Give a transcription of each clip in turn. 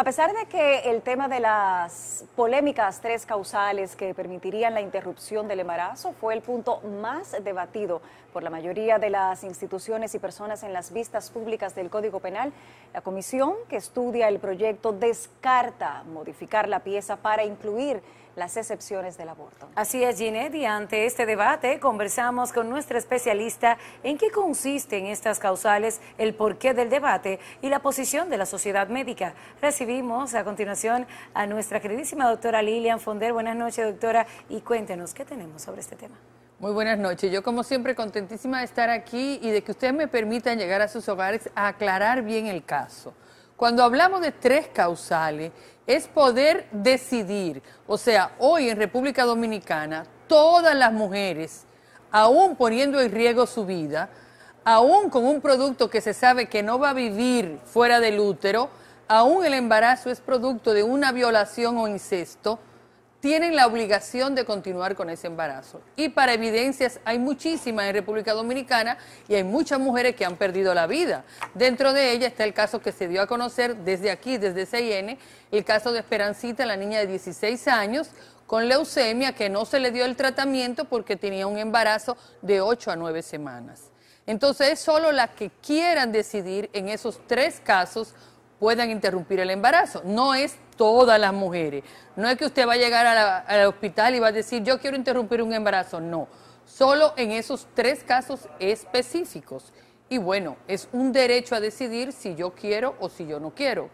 A pesar de que el tema de las polémicas tres causales que permitirían la interrupción del embarazo fue el punto más debatido por la mayoría de las instituciones y personas en las vistas públicas del Código Penal, la comisión que estudia el proyecto descarta modificar la pieza para incluir las excepciones del aborto. Así es, Ginette, y ante este debate conversamos con nuestra especialista en qué consisten estas causales, el porqué del debate y la posición de la sociedad médica. Recibimos a continuación a nuestra queridísima doctora Lilian Fonder. Buenas noches, doctora, y cuéntenos qué tenemos sobre este tema. Muy buenas noches. Yo como siempre contentísima de estar aquí y de que ustedes me permitan llegar a sus hogares a aclarar bien el caso. Cuando hablamos de tres causales, es poder decidir. O sea, hoy en República Dominicana, todas las mujeres, aún poniendo en riesgo su vida, aún con un producto que se sabe que no va a vivir fuera del útero, aún el embarazo es producto de una violación o incesto, tienen la obligación de continuar con ese embarazo. Y para evidencias hay muchísimas en República Dominicana y hay muchas mujeres que han perdido la vida. Dentro de ella está el caso que se dio a conocer desde aquí, desde CIN, el caso de Esperancita, la niña de 16 años, con leucemia que no se le dio el tratamiento porque tenía un embarazo de 8 a 9 semanas. Entonces es solo las que quieran decidir en esos tres casos puedan interrumpir el embarazo. No es todas las mujeres. No es que usted va a llegar al hospital y va a decir, yo quiero interrumpir un embarazo. No, solo en esos tres casos específicos. Y bueno, es un derecho a decidir si yo quiero o si yo no quiero.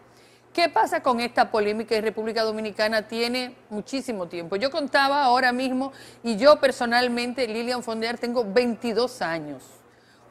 ¿Qué pasa con esta polémica en República Dominicana? Tiene muchísimo tiempo. Yo contaba ahora mismo, y yo personalmente, Lilian Fondear, tengo 22 años,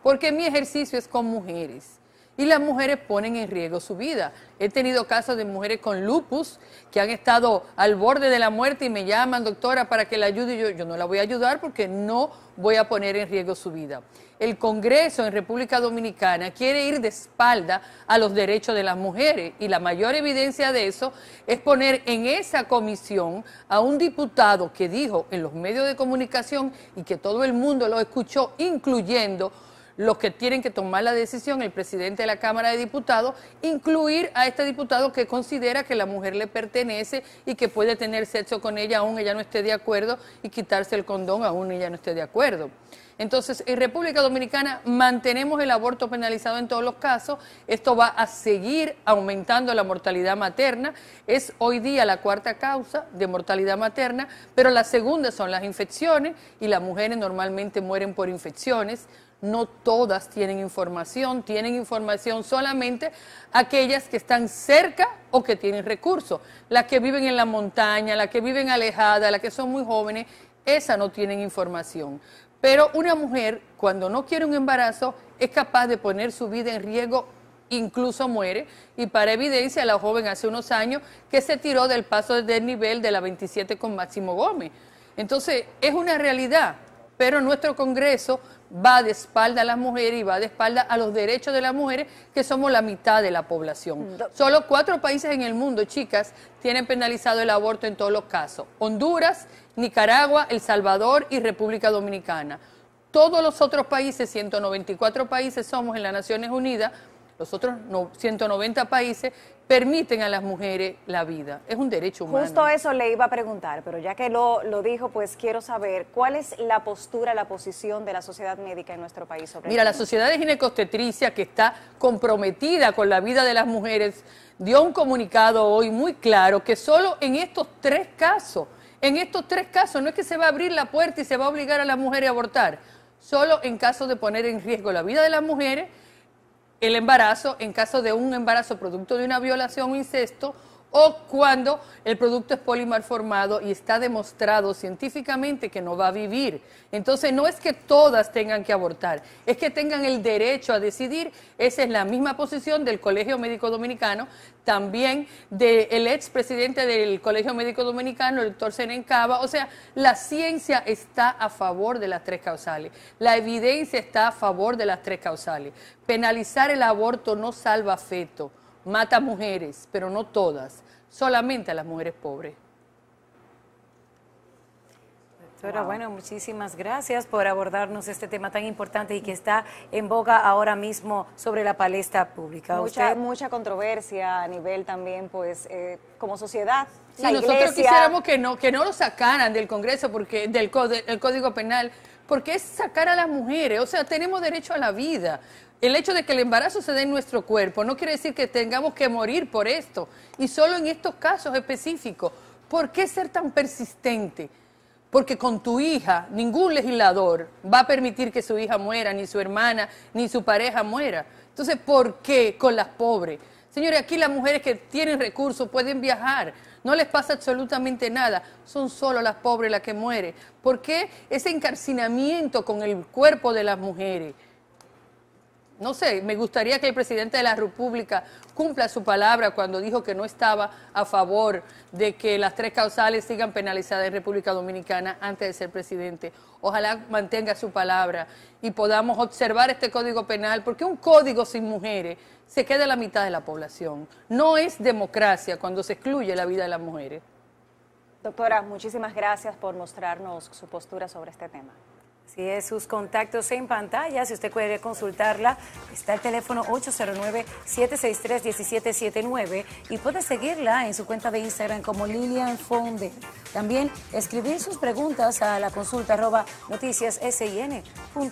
porque mi ejercicio es con mujeres y las mujeres ponen en riesgo su vida. He tenido casos de mujeres con lupus que han estado al borde de la muerte y me llaman, doctora, para que la ayude. Yo, yo no la voy a ayudar porque no voy a poner en riesgo su vida. El Congreso en República Dominicana quiere ir de espalda a los derechos de las mujeres y la mayor evidencia de eso es poner en esa comisión a un diputado que dijo en los medios de comunicación y que todo el mundo lo escuchó, incluyendo los que tienen que tomar la decisión, el presidente de la Cámara de Diputados, incluir a este diputado que considera que la mujer le pertenece y que puede tener sexo con ella aún ella no esté de acuerdo y quitarse el condón aún ella no esté de acuerdo. Entonces, en República Dominicana mantenemos el aborto penalizado en todos los casos. Esto va a seguir aumentando la mortalidad materna. Es hoy día la cuarta causa de mortalidad materna, pero la segunda son las infecciones y las mujeres normalmente mueren por infecciones no todas tienen información, tienen información solamente aquellas que están cerca o que tienen recursos. Las que viven en la montaña, las que viven alejadas, las que son muy jóvenes, esas no tienen información. Pero una mujer, cuando no quiere un embarazo, es capaz de poner su vida en riesgo, incluso muere. Y para evidencia, la joven hace unos años que se tiró del paso del nivel de la 27 con Máximo Gómez. Entonces, es una realidad pero nuestro Congreso va de espalda a las mujeres y va de espalda a los derechos de las mujeres, que somos la mitad de la población. Solo cuatro países en el mundo, chicas, tienen penalizado el aborto en todos los casos. Honduras, Nicaragua, El Salvador y República Dominicana. Todos los otros países, 194 países somos en las Naciones Unidas, los otros 190 países permiten a las mujeres la vida. Es un derecho humano. Justo eso le iba a preguntar, pero ya que lo, dijo, pues quiero saber cuál es la postura, la posición de la sociedad médica en nuestro país sobre Mira, la sociedad de ginecostetricia que está comprometida con la vida de las mujeres dio un comunicado hoy muy claro que solo en estos tres casos, en estos tres casos, no es que se va a abrir la puerta y se va a obligar a las mujeres a abortar, solo en caso de poner en riesgo la vida de las mujeres el embarazo en caso de un embarazo producto de una violación o incesto o cuando el producto es formado y está demostrado científicamente que no va a vivir. Entonces no es que todas tengan que abortar, es que tengan el derecho a decidir. Esa es la misma posición del Colegio Médico Dominicano, también del ex presidente del Colegio Médico Dominicano, el doctor Senencaba. O sea, la ciencia está a favor de las tres causales, la evidencia está a favor de las tres causales. Penalizar el aborto no salva feto mata mujeres, pero no todas, solamente a las mujeres pobres. Doctora, bueno, muchísimas gracias por abordarnos este tema tan importante y que está en boga ahora mismo sobre la palestra pública. Mucha, mucha controversia a nivel también, pues, eh, como sociedad. Sí, nosotros quisiéramos que no, que no lo sacaran del Congreso, porque del, del Código Penal, porque es sacar a las mujeres, o sea, tenemos derecho a la vida. El hecho de que el embarazo se dé en nuestro cuerpo no quiere decir que tengamos que morir por esto, y solo en estos casos específicos. ¿Por qué ser tan persistente? Porque con tu hija ningún legislador va a permitir que su hija muera, ni su hermana, ni su pareja muera. Entonces, ¿por qué con las pobres? Señores, aquí las mujeres que tienen recursos pueden viajar, no les pasa absolutamente nada, son solo las pobres las que mueren. ¿Por qué ese encarcinamiento con el cuerpo de las mujeres? No sé, me gustaría que el presidente de la República cumpla su palabra cuando dijo que no estaba a favor de que las tres causales sigan penalizadas en República Dominicana antes de ser presidente. Ojalá mantenga su palabra y podamos observar este código penal, porque un código sin mujeres se queda la mitad de la población. No es democracia cuando se excluye la vida de las mujeres. Doctora, muchísimas gracias por mostrarnos su postura sobre este tema si es, sus contactos en pantalla, si usted puede consultarla, está el teléfono 809-763-1779 y puede seguirla en su cuenta de Instagram como Lilian Fonde. También escribir sus preguntas a la consulta arroba com.